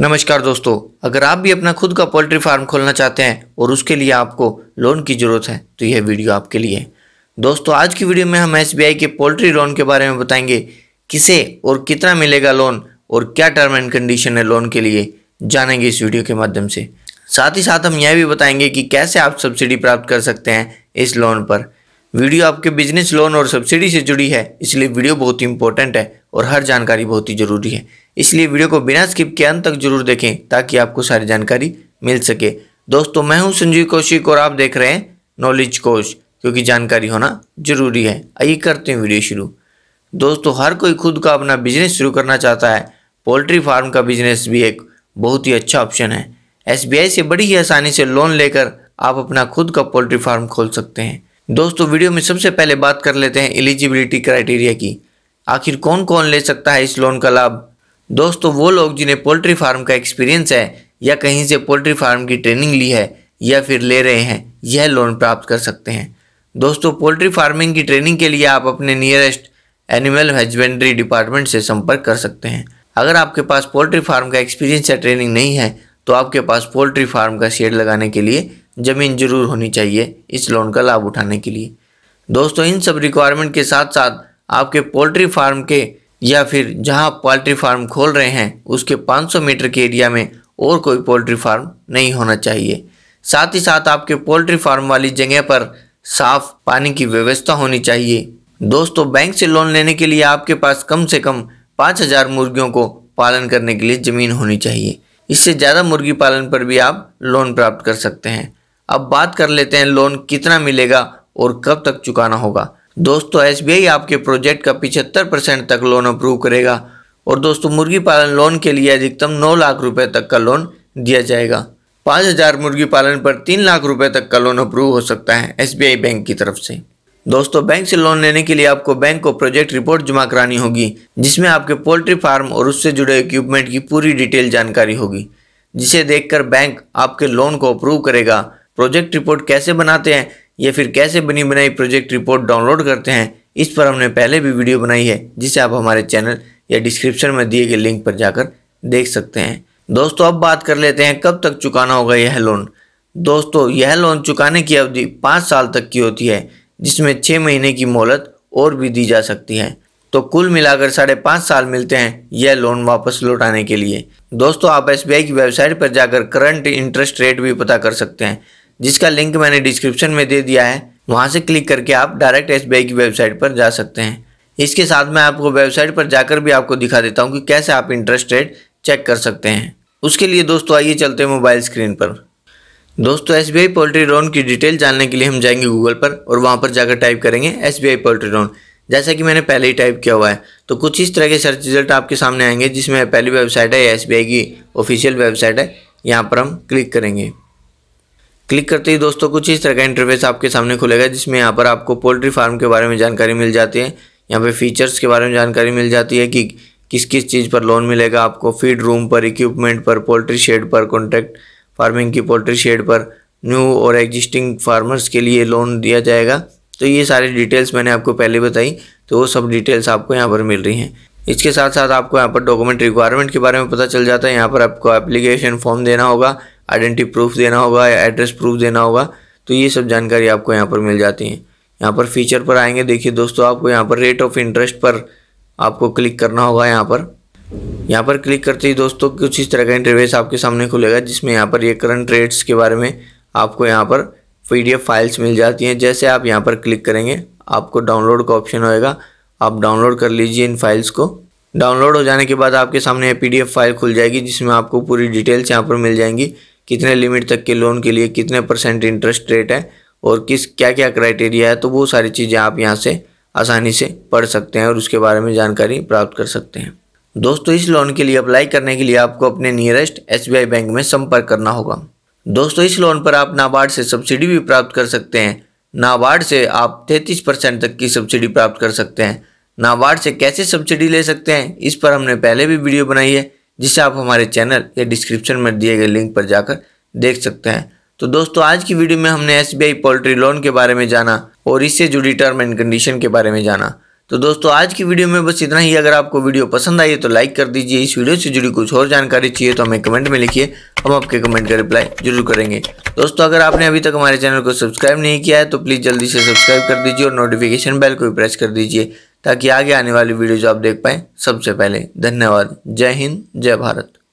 नमस्कार दोस्तों अगर आप भी अपना खुद का पोल्ट्री फार्म खोलना चाहते हैं और उसके लिए आपको लोन की ज़रूरत है तो यह वीडियो आपके लिए है दोस्तों आज की वीडियो में हम एस के पोल्ट्री लोन के बारे में बताएंगे किसे और कितना मिलेगा लोन और क्या टर्म एंड कंडीशन है लोन के लिए जानेंगे इस वीडियो के माध्यम से साथ ही साथ हम यह भी बताएंगे कि कैसे आप सब्सिडी प्राप्त कर सकते हैं इस लोन पर वीडियो आपके बिजनेस लोन और सब्सिडी से जुड़ी है इसलिए वीडियो बहुत ही इंपॉर्टेंट है और हर जानकारी बहुत ही ज़रूरी है इसलिए वीडियो को बिना स्किप के अंत तक जरूर देखें ताकि आपको सारी जानकारी मिल सके दोस्तों मैं हूं संजीव कौशिक और आप देख रहे हैं नॉलेज कोश क्योंकि जानकारी होना जरूरी है आइए करते हैं वीडियो शुरू दोस्तों हर कोई खुद का अपना बिजनेस शुरू करना चाहता है पोल्ट्री फार्म का बिजनेस भी एक बहुत ही अच्छा ऑप्शन है एस से बड़ी ही आसानी से लोन लेकर आप अपना खुद का पोल्ट्री फार्म खोल सकते हैं दोस्तों वीडियो में सबसे पहले बात कर लेते हैं एलिजिबिलिटी क्राइटेरिया की आखिर कौन कौन ले सकता है इस लोन का लाभ दोस्तों वो लोग जिन्हें पोल्ट्री फार्म का एक्सपीरियंस है या कहीं से पोल्ट्री फार्म की ट्रेनिंग ली है या फिर ले रहे हैं यह लोन प्राप्त कर सकते हैं दोस्तों पोल्ट्री फार्मिंग की ट्रेनिंग के लिए आप अपने नियरेस्ट एनिमल हजबेंड्री डिपार्टमेंट से संपर्क कर सकते हैं अगर आपके पास पोल्ट्री फार्म का एक्सपीरियंस या ट्रेनिंग नहीं है तो आपके पास पोल्ट्री फार्म का शेड लगाने के लिए ज़मीन जरूर होनी चाहिए इस लोन का लाभ उठाने के लिए दोस्तों इन सब रिक्वायरमेंट के साथ साथ आपके पोल्ट्री फार्म के या फिर जहां पोल्ट्री फार्म खोल रहे हैं उसके 500 मीटर के एरिया में और कोई पोल्ट्री फार्म नहीं होना चाहिए साथ ही साथ आपके पोल्ट्री फार्म वाली जगह पर साफ पानी की व्यवस्था होनी चाहिए दोस्तों बैंक से लोन लेने के लिए आपके पास कम से कम पाँच हज़ार मुर्गियों को पालन करने के लिए ज़मीन होनी चाहिए इससे ज़्यादा मुर्गी पालन पर भी आप लोन प्राप्त कर सकते हैं अब बात कर लेते हैं लोन कितना मिलेगा और कब तक चुकाना होगा दोस्तों एस आपके प्रोजेक्ट का पिछहत्तर परसेंट तक लोन अप्रूव करेगा और दोस्तों मुर्गी पालन लोन के लिए अधिकतम नौ लाख रुपए तक का लोन दिया जाएगा पाँच हज़ार मुर्गी पालन पर तीन लाख रुपए तक का लोन अप्रूव हो सकता है एस बैंक की तरफ से दोस्तों बैंक से लोन लेने के लिए आपको बैंक को प्रोजेक्ट रिपोर्ट जमा करानी होगी जिसमें आपके पोल्ट्री फार्म और उससे जुड़े इक्विपमेंट की पूरी डिटेल जानकारी होगी जिसे देखकर बैंक आपके लोन को अप्रूव करेगा प्रोजेक्ट रिपोर्ट कैसे बनाते हैं या फिर कैसे बनी बनाई प्रोजेक्ट रिपोर्ट डाउनलोड करते हैं इस पर हमने पहले भी वीडियो बनाई है जिसे आप हमारे चैनल या डिस्क्रिप्शन में दिए गए लिंक पर जाकर देख सकते हैं दोस्तों अब बात कर लेते हैं कब तक चुकाना होगा यह लोन दोस्तों यह लोन चुकाने की अवधि पाँच साल तक की होती है जिसमें छः महीने की मोहलत और भी दी जा सकती है तो कुल मिलाकर साढ़े पाँच साल मिलते हैं यह लोन वापस लौटाने के लिए दोस्तों आप एस की वेबसाइट पर जाकर करंट इंटरेस्ट रेट भी पता कर सकते हैं जिसका लिंक मैंने डिस्क्रिप्शन में दे दिया है वहाँ से क्लिक करके आप डायरेक्ट एस की वेबसाइट पर जा सकते हैं इसके साथ मैं आपको वेबसाइट पर जाकर भी आपको दिखा देता हूँ कि कैसे आप इंटरेस्ट रेट चेक कर सकते हैं उसके लिए दोस्तों आइए चलते हैं मोबाइल स्क्रीन पर दोस्तों एस बी पोल्ट्री लोन की डिटेल जानने के लिए हम जाएंगे गूगल पर और वहाँ पर जाकर टाइप करेंगे एस बी पोल्ट्री लोन जैसा कि मैंने पहले ही टाइप किया हुआ है तो कुछ इस तरह के सर्च रिजल्ट आपके सामने आएंगे जिसमें पहली वेबसाइट है एस की ऑफिशियल वेबसाइट है यहाँ पर हम क्लिक करेंगे क्लिक करते ही दोस्तों कुछ इस तरह का इंटरफेस आपके सामने खुलेगा जिसमें यहाँ पर आपको पोल्ट्री फार्म के बारे में जानकारी मिल जाती है यहाँ पे फीचर्स के बारे में जानकारी मिल जाती है कि किस किस चीज़ पर लोन मिलेगा आपको फीड रूम पर इक्विपमेंट पर पोल्ट्री शेड पर कॉन्ट्रैक्ट फार्मिंग की पोल्ट्री शेड पर न्यू और एग्जिस्टिंग फार्मर्स के लिए लोन दिया जाएगा तो ये सारी डिटेल्स मैंने आपको पहले बताई तो वो सब डिटेल्स आपको यहाँ पर मिल रही हैं इसके साथ साथ आपको यहाँ पर डॉक्यूमेंट रिक्वायरमेंट के बारे में पता चल जाता है यहाँ पर आपको एप्लीकेशन फॉर्म देना होगा आइडेंटिटी प्रूफ देना होगा या एड्रेस प्रूफ देना होगा तो ये सब जानकारी आपको यहाँ पर मिल जाती है यहाँ पर फीचर पर आएंगे देखिए दोस्तों आपको यहाँ पर रेट ऑफ इंटरेस्ट पर आपको क्लिक करना होगा यहाँ पर यहाँ पर क्लिक करते ही दोस्तों कुछ इस तरह का इंटरवेस आपके सामने खुलेगा जिसमें यहाँ पर ये करंट रेट्स के बारे में आपको यहाँ पर पीडीएफ फाइल्स मिल जाती हैं जैसे आप यहाँ पर क्लिक करेंगे आपको डाउनलोड का ऑप्शन होएगा आप डाउनलोड कर लीजिए इन फाइल्स को डाउनलोड हो जाने के बाद आपके सामने पीडीएफ फाइल खुल जाएगी जिसमें आपको पूरी डिटेल्स यहाँ पर मिल जाएंगी कितने लिमिट तक के लोन के लिए कितने परसेंट इंटरेस्ट रेट है और किस क्या क्या क्राइटेरिया है तो वो सारी चीज़ें आप यहाँ से आसानी से पढ़ सकते हैं और उसके बारे में जानकारी प्राप्त कर सकते हैं दोस्तों इस लोन के लिए अप्लाई करने के लिए आपको अपने नियरेस्ट एस बैंक में संपर्क करना होगा दोस्तों इस लोन पर आप नाबार्ड से सब्सिडी भी प्राप्त कर सकते हैं नाबार्ड से आप 33 परसेंट तक की सब्सिडी प्राप्त कर सकते हैं नाबार्ड से कैसे सब्सिडी ले सकते हैं इस पर हमने पहले भी वीडियो बनाई है जिसे आप हमारे चैनल या डिस्क्रिप्शन में दिए गए लिंक पर जाकर देख सकते हैं तो दोस्तों आज की वीडियो में हमने एस पोल्ट्री लोन के बारे में जाना और इससे जुड़ी टर्म एंड कंडीशन के बारे में जाना तो दोस्तों आज की वीडियो में बस इतना ही अगर आपको वीडियो पसंद आई है तो लाइक कर दीजिए इस वीडियो से जुड़ी कुछ और जानकारी चाहिए तो हमें कमेंट में लिखिए हम आपके कमेंट का रिप्लाई जरूर करेंगे दोस्तों अगर आपने अभी तक हमारे चैनल को सब्सक्राइब नहीं किया है तो प्लीज़ जल्दी से सब्सक्राइब कर दीजिए और नोटिफिकेशन बेल को भी प्रेस कर दीजिए ताकि आगे आने वाली वीडियो जो आप देख पाएं सबसे पहले धन्यवाद जय हिंद जय भारत